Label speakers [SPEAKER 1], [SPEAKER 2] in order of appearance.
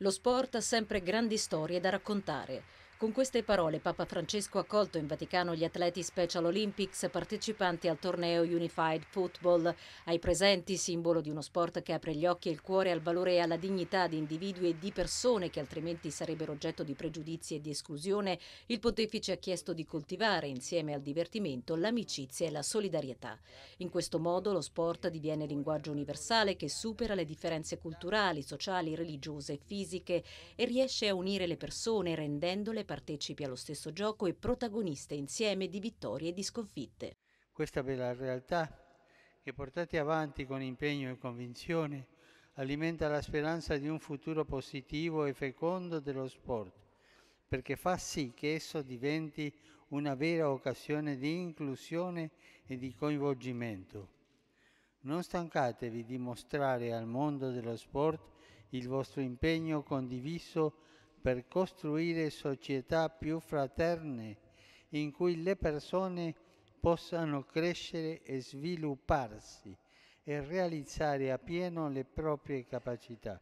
[SPEAKER 1] Lo sport ha sempre grandi storie da raccontare. Con queste parole Papa Francesco ha accolto in Vaticano gli atleti Special Olympics partecipanti al torneo Unified Football. Ai presenti, simbolo di uno sport che apre gli occhi e il cuore al valore e alla dignità di individui e di persone che altrimenti sarebbero oggetto di pregiudizi e di esclusione, il pontefice ha chiesto di coltivare insieme al divertimento l'amicizia e la solidarietà. In questo modo lo sport diviene linguaggio universale che supera le differenze culturali, sociali, religiose e fisiche e riesce a unire le persone rendendole partecipi allo stesso gioco e protagoniste insieme di vittorie e di sconfitte. Questa bella realtà,
[SPEAKER 2] che portate avanti con impegno e convinzione, alimenta la speranza di un futuro positivo e fecondo dello sport, perché fa sì che esso diventi una vera occasione di inclusione e di coinvolgimento. Non stancatevi di mostrare al mondo dello sport il vostro impegno condiviso per costruire società più fraterne in cui le persone possano crescere e svilupparsi e realizzare appieno le proprie capacità.